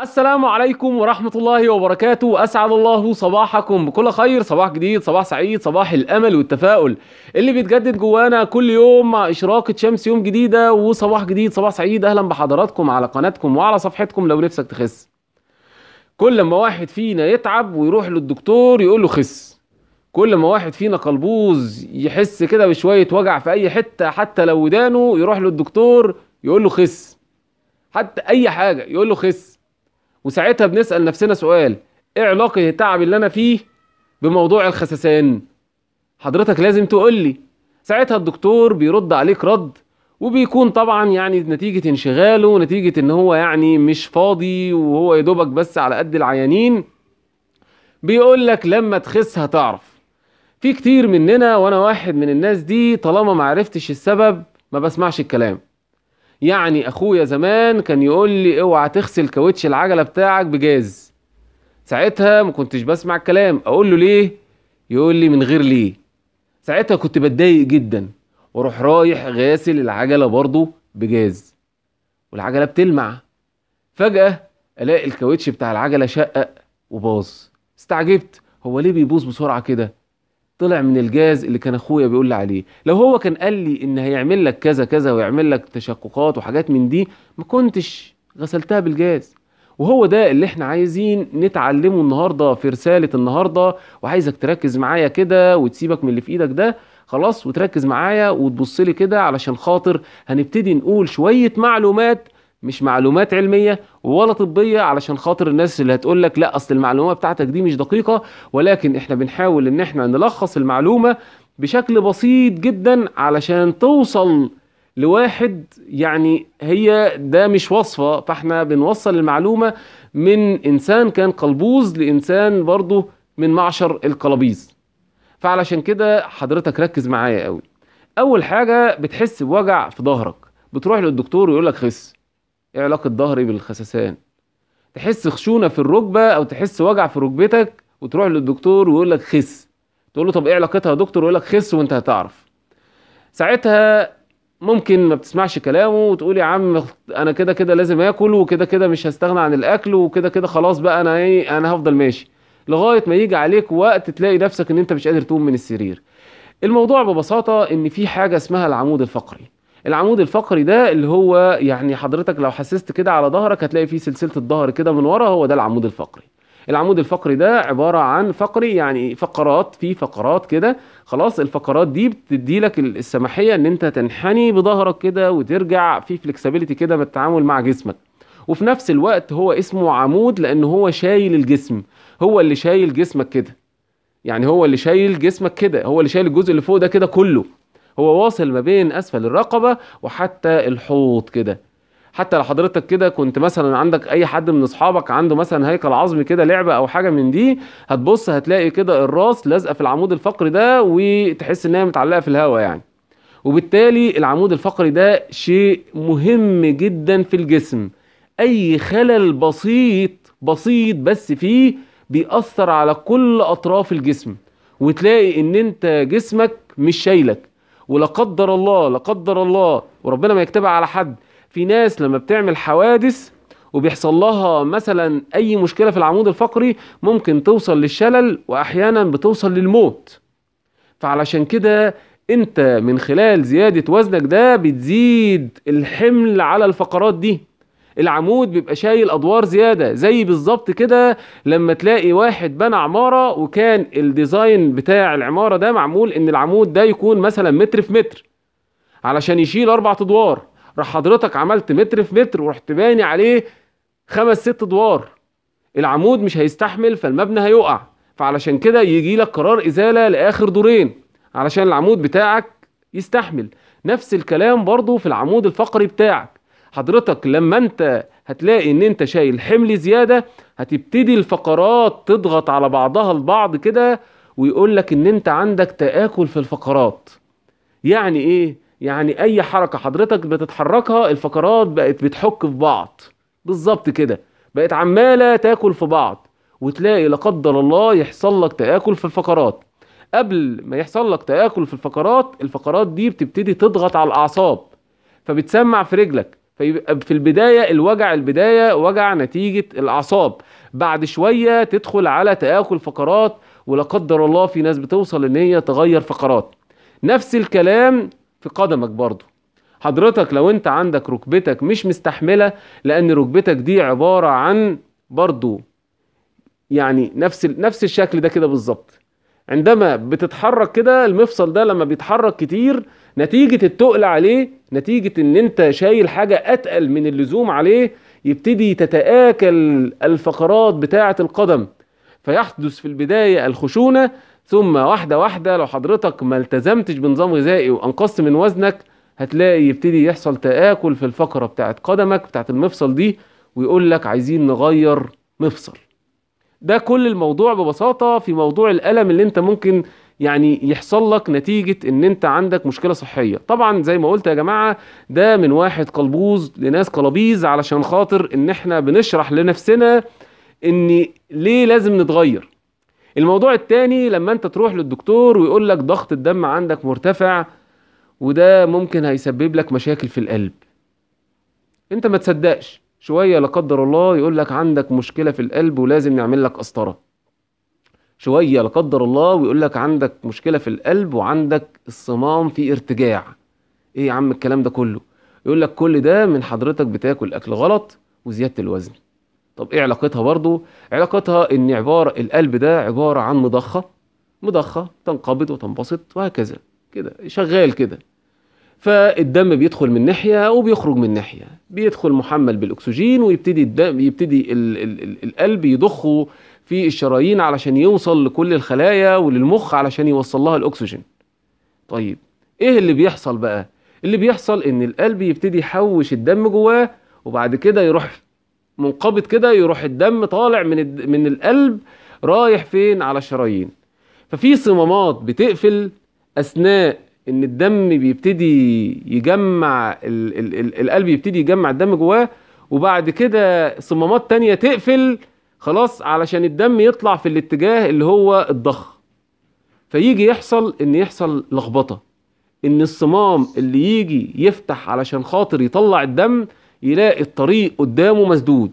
السلام عليكم ورحمة الله وبركاته أسعد الله صباحكم بكل خير صباح جديد صباح سعيد صباح الأمل والتفاؤل اللي بيتجدد جوانا كل يوم مع إشراقة شمس يوم جديدة وصباح جديد صباح سعيد أهلا بحضراتكم على قناتكم وعلى صفحتكم لو نفسك تخس كل ما واحد فينا يتعب ويروح للدكتور يقول له خس كل ما واحد فينا قلبوز يحس كده بشوية وجع في أي حتة حتى لو ودانه يروح للدكتور يقول له خس حتى أي حاجة يقول له خس وساعتها بنسال نفسنا سؤال ايه علاقه التعب اللي انا فيه بموضوع الخسسان حضرتك لازم تقول لي ساعتها الدكتور بيرد عليك رد وبيكون طبعا يعني نتيجة انشغاله نتيجة ان هو يعني مش فاضي وهو يدوبك بس على قد العيانين بيقول لك لما تخس هتعرف في كتير مننا وانا واحد من الناس دي طالما معرفتش السبب ما بسمعش الكلام يعني اخويا زمان كان يقول لي اوعى تغسل كاوتش العجله بتاعك بجاز ساعتها ما كنتش بسمع الكلام اقول له ليه يقول لي من غير ليه ساعتها كنت بتضايق جدا واروح رايح غاسل العجله برضه بجاز والعجله بتلمع فجاه الاقي الكاوتش بتاع العجله شقق وباظ استعجبت هو ليه بيبوظ بسرعه كده طلع من الجاز اللي كان اخويا بيقول لي عليه لو هو كان قال لي ان هيعمل لك كذا كذا ويعمل لك تشققات وحاجات من دي ما كنتش غسلتها بالجاز وهو ده اللي احنا عايزين نتعلمه النهارده في رساله النهارده وعايزك تركز معايا كده وتسيبك من اللي في ايدك ده خلاص وتركز معايا وتبص لي كده علشان خاطر هنبتدي نقول شويه معلومات مش معلومات علميه ولا طبيه علشان خاطر الناس اللي هتقول لك لا اصل المعلومه بتاعتك دي مش دقيقه ولكن احنا بنحاول ان احنا نلخص المعلومه بشكل بسيط جدا علشان توصل لواحد يعني هي ده مش وصفه فاحنا بنوصل المعلومه من انسان كان قلبوز لانسان برضه من معشر القلبيز فعلشان كده حضرتك ركز معايا قوي اول حاجه بتحس بوجع في ظهرك بتروح للدكتور ويقول لك خس ايه علاقه ظهري بالخسسان تحس خشونه في الركبه او تحس وجع في ركبتك وتروح للدكتور ويقول لك خس تقول له طب ايه علاقتها يا دكتور يقول لك خس وانت هتعرف ساعتها ممكن ما بتسمعش كلامه وتقول يا عم انا كده كده لازم اكل وكده كده مش هستغنى عن الاكل وكده كده خلاص بقى انا ايه انا هفضل ماشي لغايه ما يجي عليك وقت تلاقي نفسك ان انت مش قادر تقوم من السرير الموضوع ببساطه ان في حاجه اسمها العمود الفقري العمود الفقري ده اللي هو يعني حضرتك لو حسست كده على ظهرك هتلاقي فيه سلسله الظهر كده من ورا هو ده العمود الفقري العمود الفقري ده عباره عن فقري يعني فقرات في فقرات كده خلاص الفقرات دي بتدي لك السماحيه ان انت تنحني بظهرك كده وترجع في فلكسبيليتي كده بالتعامل مع جسمك وفي نفس الوقت هو اسمه عمود لان هو شايل الجسم هو اللي شايل جسمك كده يعني هو اللي شايل جسمك كده هو اللي شايل الجزء اللي فوق ده كده كله هو واصل ما بين اسفل الرقبه وحتى الحوض كده حتى لو حضرتك كده كنت مثلا عندك اي حد من اصحابك عنده مثلا هيكل عظمي كده لعبه او حاجه من دي هتبص هتلاقي كده الراس لازقه في العمود الفقري ده وتحس ان هي متعلقه في الهواء يعني وبالتالي العمود الفقري ده شيء مهم جدا في الجسم اي خلل بسيط بسيط بس فيه بيأثر على كل اطراف الجسم وتلاقي ان انت جسمك مش شايلك ولا قدر الله لا قدر الله وربنا ما يكتبها على حد في ناس لما بتعمل حوادث وبيحصل لها مثلا اي مشكله في العمود الفقري ممكن توصل للشلل واحيانا بتوصل للموت فعلشان كده انت من خلال زياده وزنك ده بتزيد الحمل على الفقرات دي العمود بيبقى شايل ادوار زياده زي بالظبط كده لما تلاقي واحد بنى عماره وكان الديزاين بتاع العماره ده معمول ان العمود ده يكون مثلا متر في متر علشان يشيل اربع ادوار راح حضرتك عملت متر في متر ورحت باني عليه خمس ست ادوار العمود مش هيستحمل فالمبنى هيقع فعلشان كده يجي لك قرار ازاله لاخر دورين علشان العمود بتاعك يستحمل نفس الكلام برضو في العمود الفقري بتاعك حضرتك لما انت هتلاقي ان انت شايل حمل زيادة هتبتدي الفقرات تضغط على بعضها البعض كده ويقول لك ان انت عندك تآكل في الفقرات يعني ايه؟ يعني اي حركة حضرتك بتتحركها الفقرات بقت بتحك في بعض بالظبط كده بقت عمالة تاكل في بعض وتلاقي لا قدر الله يحصل لك تآكل في الفقرات قبل ما يحصل لك تآكل في الفقرات الفقرات دي بتبتدي تضغط على الأعصاب فبتسمع في رجلك فيبقى في البدايه الوجع البدايه وجع نتيجه الاعصاب بعد شويه تدخل على تاكل فقرات ولا قدر الله في ناس بتوصل ان هي تغير فقرات نفس الكلام في قدمك برضو حضرتك لو انت عندك ركبتك مش مستحمله لان ركبتك دي عباره عن برضو يعني نفس نفس الشكل ده كده بالظبط عندما بتتحرك كده المفصل ده لما بيتحرك كتير نتيجة التقل عليه نتيجة ان انت شايل حاجة اتقل من اللزوم عليه يبتدي تتآكل الفقرات بتاعة القدم فيحدث في البداية الخشونة ثم واحدة واحدة لو حضرتك ما التزمتش بنظام غذائي وانقصت من وزنك هتلاقي يبتدي يحصل تآكل في الفقرة بتاعة قدمك بتاعة المفصل دي ويقول لك عايزين نغير مفصل ده كل الموضوع ببساطة في موضوع الألم اللي انت ممكن يعني يحصل لك نتيجة ان انت عندك مشكلة صحية طبعا زي ما قلت يا جماعة ده من واحد قلبوز لناس قلبيز علشان خاطر ان احنا بنشرح لنفسنا ان ليه لازم نتغير الموضوع التاني لما انت تروح للدكتور ويقول لك ضغط الدم عندك مرتفع وده ممكن هيسبب لك مشاكل في القلب انت ما تصدقش شوية لا قدر الله يقول لك عندك مشكلة في القلب ولازم نعمل لك قسطرة شوية لا قدر الله ويقول لك عندك مشكلة في القلب وعندك الصمام في ارتجاع ايه يا عم الكلام ده كله يقول لك كل ده من حضرتك بتاكل اكل غلط وزيادة الوزن طب ايه علاقتها برضو علاقتها ان عبارة القلب ده عبارة عن مضخة مضخة تنقبض وتنبسط وهكذا كده شغال كده فالدم بيدخل من ناحيه وبيخرج من ناحيه بيدخل محمل بالاكسجين ويبتدي الدم يبتدي ال ال ال القلب يضخه في الشرايين علشان يوصل لكل الخلايا وللمخ علشان يوصل لها الاكسجين طيب ايه اللي بيحصل بقى اللي بيحصل ان القلب يبتدي يحوش الدم جواه وبعد كده يروح منقبض كده يروح الدم طالع من من القلب رايح فين على الشرايين ففي صمامات بتقفل اثناء ان الدم بيبتدي يجمع ال ال ال القلب يبتدي يجمع الدم جواه وبعد كده صمامات تانية تقفل خلاص علشان الدم يطلع في الاتجاه اللي هو الضخ فيجي يحصل ان يحصل لخبطه ان الصمام اللي يجي يفتح علشان خاطر يطلع الدم يلاقي الطريق قدامه مسدود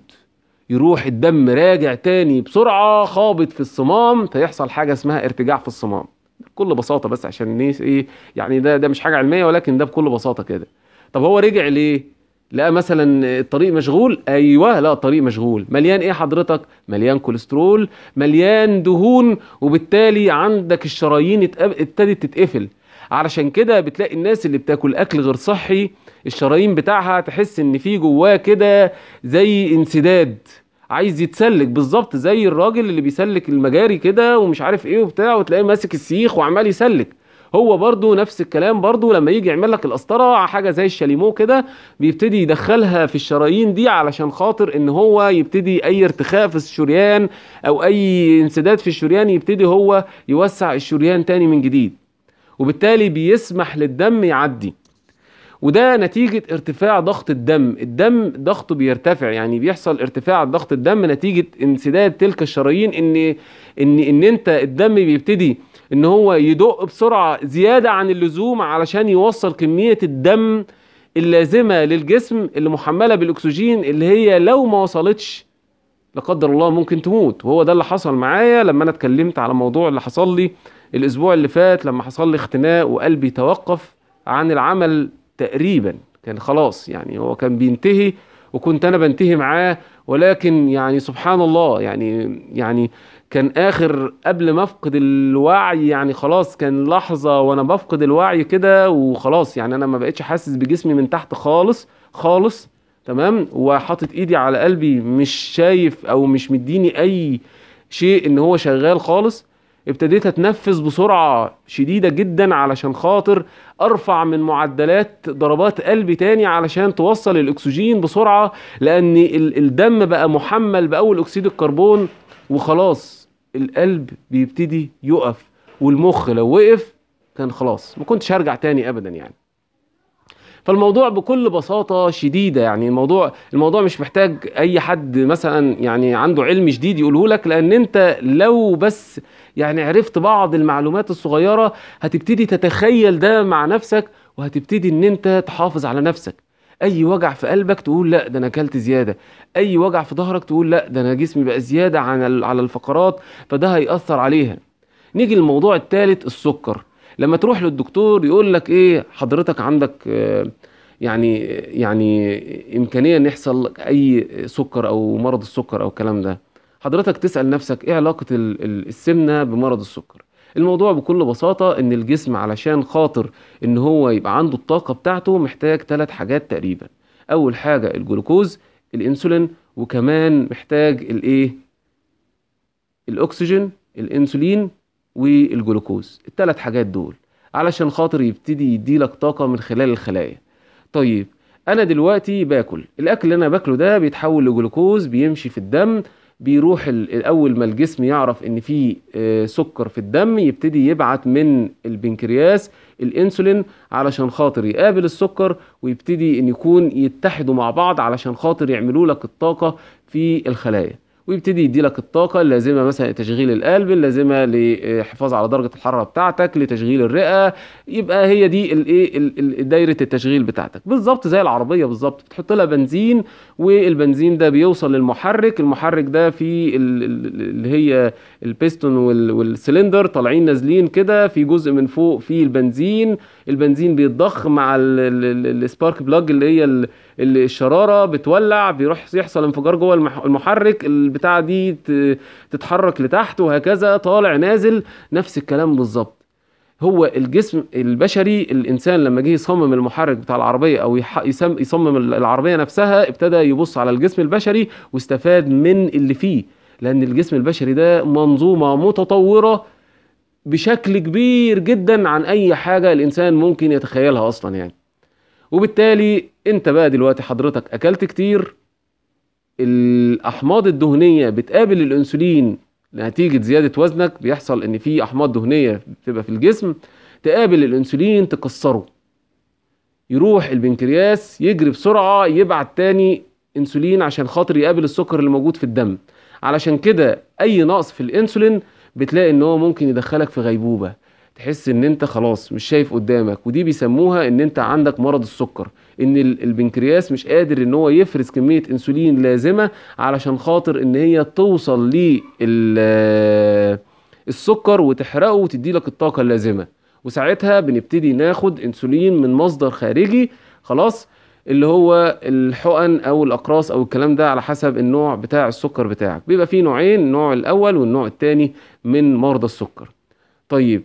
يروح الدم راجع تاني بسرعه خابط في الصمام فيحصل حاجه اسمها ارتجاع في الصمام بكل بساطه بس عشان الناس ايه يعني ده ده مش حاجه علميه ولكن ده بكل بساطه كده طب هو رجع ليه لقى مثلا الطريق مشغول ايوه لا الطريق مشغول مليان ايه حضرتك مليان كوليسترول مليان دهون وبالتالي عندك الشرايين ابتدت تتقفل علشان كده بتلاقي الناس اللي بتاكل اكل غير صحي الشرايين بتاعها تحس ان في جواه كده زي انسداد عايز يتسلك بالظبط زي الراجل اللي بيسلك المجاري كده ومش عارف ايه وبتاع وتلاقيه ماسك السيخ وعمال يسلك هو برضو نفس الكلام برضو لما يجي يعمل لك القسطره حاجه زي الشاليمو كده بيبتدي يدخلها في الشرايين دي علشان خاطر ان هو يبتدي اي ارتخاء في الشريان او اي انسداد في الشريان يبتدي هو يوسع الشريان تاني من جديد وبالتالي بيسمح للدم يعدي وده نتيجة ارتفاع ضغط الدم الدم ضغطه بيرتفع يعني بيحصل ارتفاع ضغط الدم نتيجة انسداد تلك الشرايين ان ان ان انت الدم بيبتدي ان هو يدق بسرعة زيادة عن اللزوم علشان يوصل كمية الدم اللازمة للجسم اللي محملة بالاكسجين اللي هي لو ما وصلتش لا قدر الله ممكن تموت وهو ده اللي حصل معايا لما انا اتكلمت على موضوع اللي حصل لي الاسبوع اللي فات لما حصل لي اختناق وقلبي توقف عن العمل تقريبا كان خلاص يعني هو كان بينتهي وكنت انا بنتهي معاه ولكن يعني سبحان الله يعني يعني كان اخر قبل ما افقد الوعي يعني خلاص كان لحظه وانا بفقد الوعي كده وخلاص يعني انا ما بقتش حاسس بجسمي من تحت خالص خالص تمام وحاطط ايدي على قلبي مش شايف او مش مديني اي شيء ان هو شغال خالص ابتديت اتنفس بسرعه شديده جدا علشان خاطر ارفع من معدلات ضربات قلبي تاني علشان توصل الاكسجين بسرعه لان الدم بقى محمل باول اكسيد الكربون وخلاص القلب بيبتدي يقف والمخ لو وقف كان خلاص ما كنتش هرجع تاني ابدا يعني فالموضوع بكل بساطه شديده يعني الموضوع الموضوع مش محتاج اي حد مثلا يعني عنده علم جديد يقوله لك لان انت لو بس يعني عرفت بعض المعلومات الصغيره هتبتدي تتخيل ده مع نفسك وهتبتدي ان انت تحافظ على نفسك اي وجع في قلبك تقول لا ده انا اكلت زياده اي وجع في ظهرك تقول لا ده انا جسمي بقى زياده على الفقرات فده هيأثر عليها نيجي للموضوع الثالث السكر لما تروح للدكتور يقول لك ايه حضرتك عندك آه، يعني يعني امكانيه ان يحصل لك اي سكر او مرض السكر او الكلام ده حضرتك تسال نفسك ايه علاقه السمنه بمرض السكر الموضوع بكل بساطة إن الجسم علشان خاطر إن هو يبقى عنده الطاقة بتاعته محتاج ثلاث حاجات تقريبا أول حاجة الجلوكوز الإنسولين وكمان محتاج الإيه الأكسجين الإنسولين والجلوكوز الثلاث حاجات دول علشان خاطر يبتدي يديلك طاقة من خلال الخلايا طيب انا دلوقتي باكل الاكل اللي انا باكله ده بيتحول لجلوكوز بيمشي في الدم بيروح الاول ما الجسم يعرف ان في آه، سكر في الدم يبتدي يبعت من البنكرياس الانسولين علشان خاطر يقابل السكر ويبتدي ان يكون يتحدوا مع بعض علشان خاطر يعملوا لك الطاقه في الخلايا ويبتدي يديلك الطاقه اللازمه مثلا لتشغيل القلب اللازمه للحفاظ على درجه الحراره بتاعتك لتشغيل الرئه يبقى هي دي الايه دايره التشغيل بتاعتك بالظبط زي العربيه بالظبط بتحط لها بنزين والبنزين ده بيوصل للمحرك المحرك ده في اللي هي البيستون والسلندر طالعين نازلين كده في جزء من فوق فيه البنزين البنزين بيتضخ مع السبارك بلاج اللي هي الشراره بتولع بيروح يحصل انفجار جوه المحرك البتاعه دي تتحرك لتحت وهكذا طالع نازل نفس الكلام بالظبط هو الجسم البشري الانسان لما جه يصمم المحرك بتاع العربيه او يصمم العربيه نفسها ابتدى يبص على الجسم البشري واستفاد من اللي فيه لان الجسم البشري ده منظومه متطوره بشكل كبير جدا عن اي حاجه الانسان ممكن يتخيلها اصلا يعني وبالتالي انت بقى دلوقتي حضرتك اكلت كتير الاحماض الدهنيه بتقابل الانسولين نتيجه زياده وزنك بيحصل ان في احماض دهنيه بتبقى في الجسم تقابل الانسولين تكسره يروح البنكرياس يجري بسرعه يبعت تاني انسولين عشان خاطر يقابل السكر اللي موجود في الدم علشان كده اي نقص في الانسولين بتلاقي ان هو ممكن يدخلك في غيبوبه تحس ان انت خلاص مش شايف قدامك ودي بيسموها ان انت عندك مرض السكر ان البنكرياس مش قادر ان هو يفرز كميه انسولين لازمه علشان خاطر ان هي توصل للسكر وتحرقه وتدي لك الطاقه اللازمه وساعتها بنبتدي ناخد انسولين من مصدر خارجي خلاص اللي هو الحقن او الاقراص او الكلام ده على حسب النوع بتاع السكر بتاعك بيبقى فيه نوعين النوع الاول والنوع الثاني من مرضى السكر طيب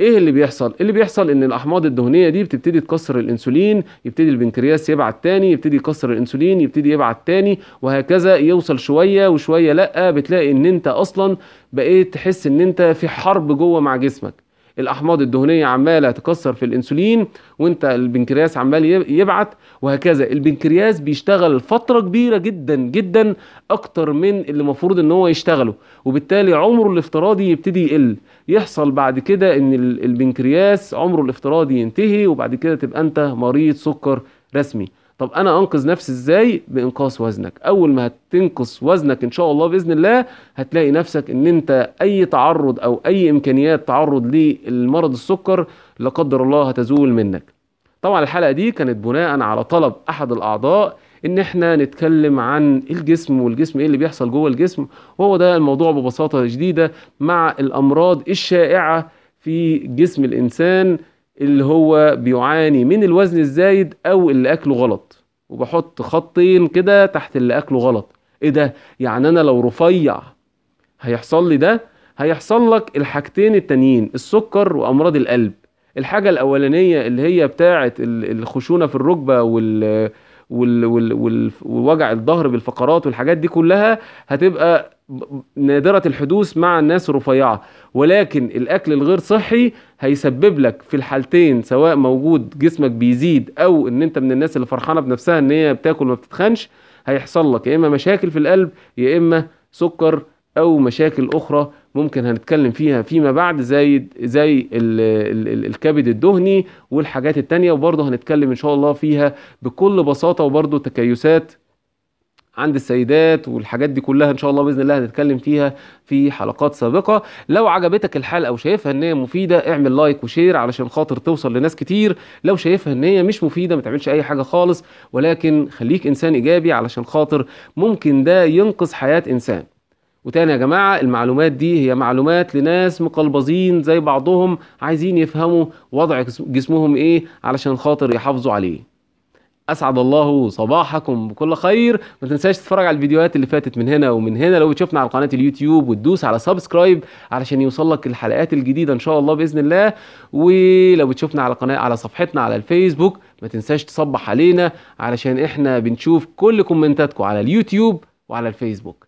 ايه اللي بيحصل اللي بيحصل ان الاحماض الدهنيه دي بتبتدي تكسر الانسولين يبتدي البنكرياس يبعت تاني يبتدي يكسر الانسولين يبتدي يبعت تاني وهكذا يوصل شويه وشويه لا بتلاقي ان انت اصلا بقيت تحس ان انت في حرب جوه مع جسمك الاحماض الدهنيه عماله تكسر في الانسولين وانت البنكرياس عمال يبعت وهكذا البنكرياس بيشتغل فتره كبيره جدا جدا اكتر من اللي المفروض ان هو يشتغله وبالتالي عمره الافتراضي يبتدي يقل يحصل بعد كده ان البنكرياس عمره الافتراضي ينتهي وبعد كده تبقى انت مريض سكر رسمي طب انا انقذ نفسي ازاي بانقاص وزنك اول ما هتنقص وزنك ان شاء الله باذن الله هتلاقي نفسك ان انت اي تعرض او اي امكانيات تعرض للمرض السكر لا قدر الله هتزول منك طبعا الحلقه دي كانت بناء على طلب احد الاعضاء ان احنا نتكلم عن الجسم والجسم ايه اللي بيحصل جوه الجسم وهو ده الموضوع ببساطه شديده مع الامراض الشائعه في جسم الانسان اللي هو بيعاني من الوزن الزايد او اللي اكله غلط وبحط خطين كده تحت اللي اكله غلط ايه ده يعني انا لو رفيع هيحصل لي ده هيحصل لك الحاجتين التانيين السكر وامراض القلب الحاجه الاولانيه اللي هي بتاعه الخشونه في الركبه ووجع الظهر بالفقرات والحاجات دي كلها هتبقى نادرة الحدوث مع الناس الرفيعة ولكن الأكل الغير صحي هيسبب لك في الحالتين سواء موجود جسمك بيزيد أو إن أنت من الناس اللي فرحانة بنفسها إن هي بتاكل ما بتتخنش هيحصل لك يا إما مشاكل في القلب يا إما سكر أو مشاكل أخرى ممكن هنتكلم فيها فيما بعد زي زي الكبد الدهني والحاجات التانية وبرضه هنتكلم ان شاء الله فيها بكل بساطة وبرضه تكيسات عند السيدات والحاجات دي كلها ان شاء الله باذن الله هنتكلم فيها في حلقات سابقه لو عجبتك الحلقه وشايفها ان هي مفيده اعمل لايك وشير علشان خاطر توصل لناس كتير لو شايفها ان هي مش مفيده ما تعملش اي حاجه خالص ولكن خليك انسان ايجابي علشان خاطر ممكن ده ينقذ حياه انسان وتاني يا جماعة المعلومات دي هي معلومات لناس مقلبظين زي بعضهم عايزين يفهموا وضع جسمهم ايه علشان خاطر يحافظوا عليه اسعد الله صباحكم بكل خير ما تنساش تتفرج على الفيديوهات اللي فاتت من هنا ومن هنا لو بتشوفنا على قناه اليوتيوب وتدوس على سبسكرايب علشان يوصلك الحلقات الجديده ان شاء الله باذن الله ولو بتشوفنا على قناه على صفحتنا على الفيسبوك ما تنساش تصبح علينا علشان احنا بنشوف كل كومنتاتكم على اليوتيوب وعلى الفيسبوك